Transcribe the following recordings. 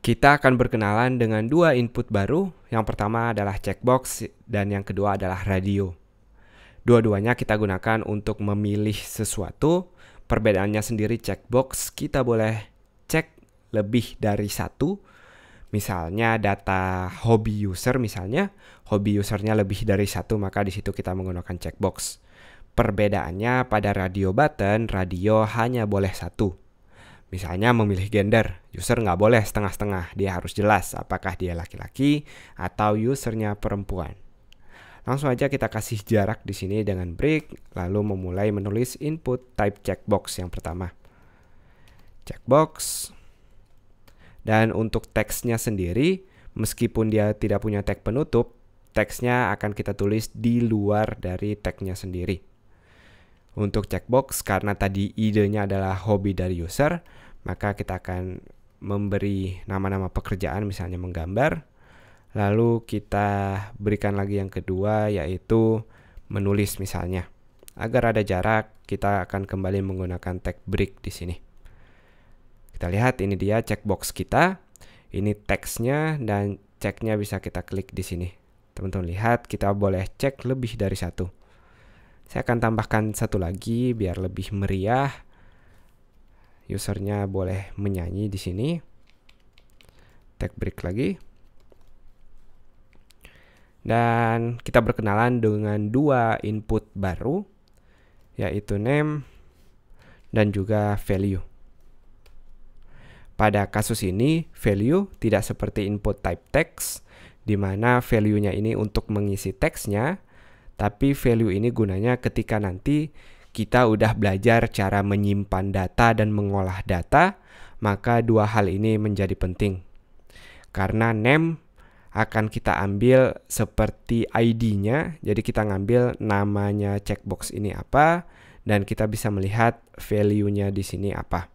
Kita akan berkenalan dengan dua input baru. Yang pertama adalah checkbox dan yang kedua adalah radio. Dua-duanya kita gunakan untuk memilih sesuatu. Perbedaannya sendiri checkbox kita boleh cek lebih dari satu. Misalnya data hobi user misalnya, hobi usernya lebih dari satu maka di situ kita menggunakan checkbox. Perbedaannya pada radio button, radio hanya boleh satu. Misalnya memilih gender, user nggak boleh setengah-setengah, dia harus jelas apakah dia laki-laki atau usernya perempuan. Langsung aja kita kasih jarak di sini dengan break, lalu memulai menulis input type checkbox yang pertama. Checkbox. Dan untuk teksnya sendiri, meskipun dia tidak punya tag penutup, teksnya akan kita tulis di luar dari tagnya sendiri untuk checkbox karena tadi idenya adalah hobi dari user, maka kita akan memberi nama-nama pekerjaan misalnya menggambar. Lalu kita berikan lagi yang kedua yaitu menulis misalnya. Agar ada jarak, kita akan kembali menggunakan tag break di sini. Kita lihat ini dia checkbox kita. Ini teksnya dan ceknya bisa kita klik di sini. Teman-teman lihat kita boleh cek lebih dari satu. Saya akan tambahkan satu lagi biar lebih meriah. Usernya boleh menyanyi di sini. Take break lagi. Dan kita berkenalan dengan dua input baru, yaitu name dan juga value. Pada kasus ini, value tidak seperti input type text, di mana value-nya ini untuk mengisi teksnya, tapi value ini gunanya ketika nanti kita udah belajar cara menyimpan data dan mengolah data, maka dua hal ini menjadi penting. Karena name akan kita ambil seperti ID-nya, jadi kita ngambil namanya checkbox ini apa dan kita bisa melihat value-nya di sini apa.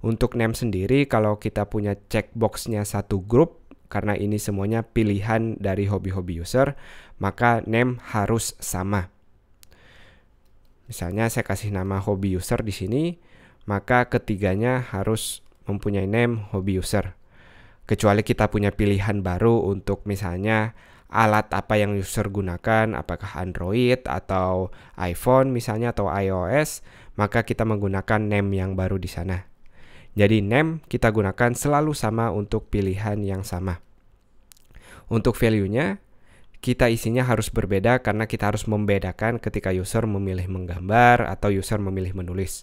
Untuk name sendiri kalau kita punya checkbox-nya satu grup karena ini semuanya pilihan dari hobi-hobi user, maka name harus sama. Misalnya saya kasih nama hobi user di sini, maka ketiganya harus mempunyai name hobi user. Kecuali kita punya pilihan baru untuk misalnya alat apa yang user gunakan, apakah Android atau iPhone misalnya atau iOS, maka kita menggunakan name yang baru di sana. Jadi name kita gunakan selalu sama untuk pilihan yang sama. Untuk value-nya, kita isinya harus berbeda karena kita harus membedakan ketika user memilih menggambar atau user memilih menulis.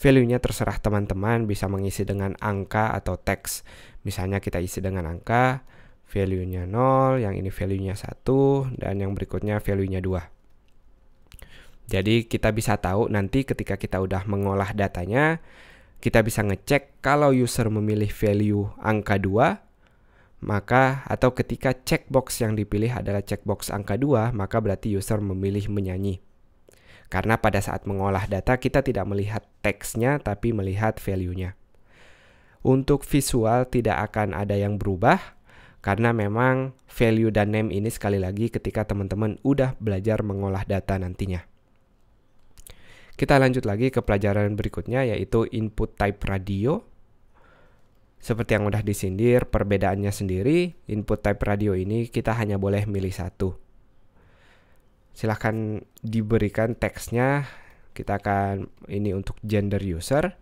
Value-nya terserah teman-teman bisa mengisi dengan angka atau teks. Misalnya kita isi dengan angka, value-nya 0, yang ini value-nya 1, dan yang berikutnya value-nya 2. Jadi kita bisa tahu nanti ketika kita udah mengolah datanya, kita bisa ngecek kalau user memilih value angka 2, maka atau ketika checkbox yang dipilih adalah checkbox angka 2, maka berarti user memilih menyanyi. Karena pada saat mengolah data kita tidak melihat teksnya tapi melihat value-nya. Untuk visual tidak akan ada yang berubah karena memang value dan name ini sekali lagi ketika teman-teman udah belajar mengolah data nantinya. Kita lanjut lagi ke pelajaran berikutnya yaitu input type radio. Seperti yang udah disindir, perbedaannya sendiri, input type radio ini kita hanya boleh milih satu. Silahkan diberikan teksnya, kita akan ini untuk gender user,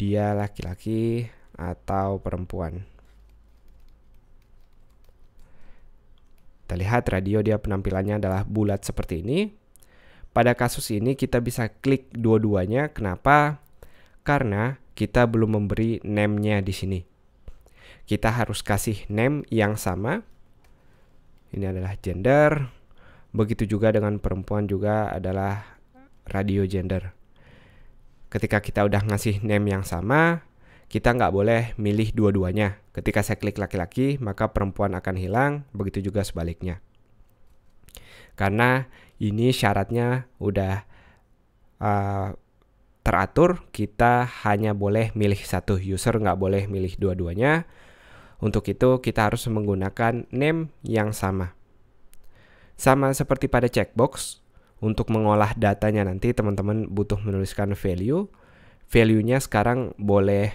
dia laki-laki atau perempuan. Kita lihat radio dia penampilannya adalah bulat seperti ini, pada kasus ini kita bisa klik dua-duanya. Kenapa? Karena kita belum memberi name-nya di sini. Kita harus kasih name yang sama. Ini adalah gender. Begitu juga dengan perempuan juga adalah radio gender. Ketika kita udah ngasih name yang sama, kita nggak boleh milih dua-duanya. Ketika saya klik laki-laki, maka perempuan akan hilang. Begitu juga sebaliknya karena ini syaratnya udah uh, teratur kita hanya boleh milih satu user nggak boleh milih dua-duanya untuk itu kita harus menggunakan name yang sama sama seperti pada checkbox untuk mengolah datanya nanti teman-teman butuh menuliskan value value-nya sekarang boleh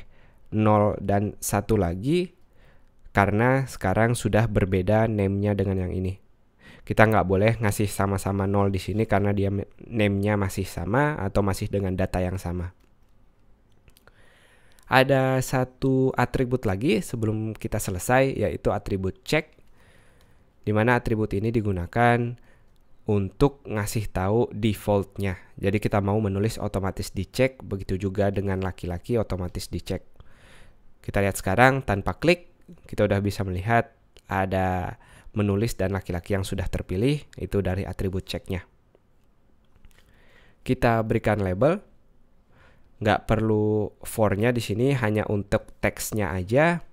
0 dan satu lagi karena sekarang sudah berbeda name nya dengan yang ini kita nggak boleh ngasih sama-sama nol di sini karena dia name-nya masih sama atau masih dengan data yang sama. Ada satu atribut lagi sebelum kita selesai yaitu atribut check di mana atribut ini digunakan untuk ngasih tahu defaultnya. Jadi kita mau menulis otomatis dicek, begitu juga dengan laki-laki otomatis dicek. Kita lihat sekarang tanpa klik kita udah bisa melihat ada menulis dan laki-laki yang sudah terpilih itu dari atribut ceknya. Kita berikan label, nggak perlu for-nya di sini hanya untuk teksnya aja,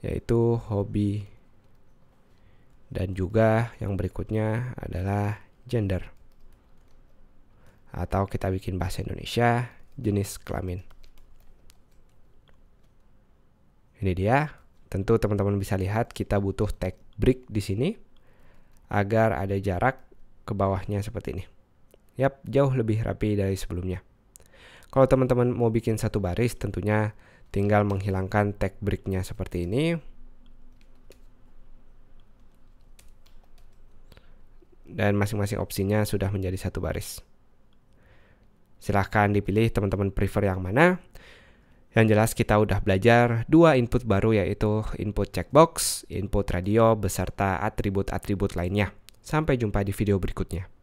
yaitu hobi dan juga yang berikutnya adalah gender atau kita bikin bahasa Indonesia jenis kelamin. Ini dia Tentu teman-teman bisa lihat kita butuh tag break di sini agar ada jarak ke bawahnya seperti ini. Yap, jauh lebih rapi dari sebelumnya. Kalau teman-teman mau bikin satu baris tentunya tinggal menghilangkan tag breaknya seperti ini. Dan masing-masing opsinya sudah menjadi satu baris. Silahkan dipilih teman-teman prefer yang mana. Yang jelas kita udah belajar dua input baru yaitu input checkbox, input radio, beserta atribut-atribut lainnya. Sampai jumpa di video berikutnya.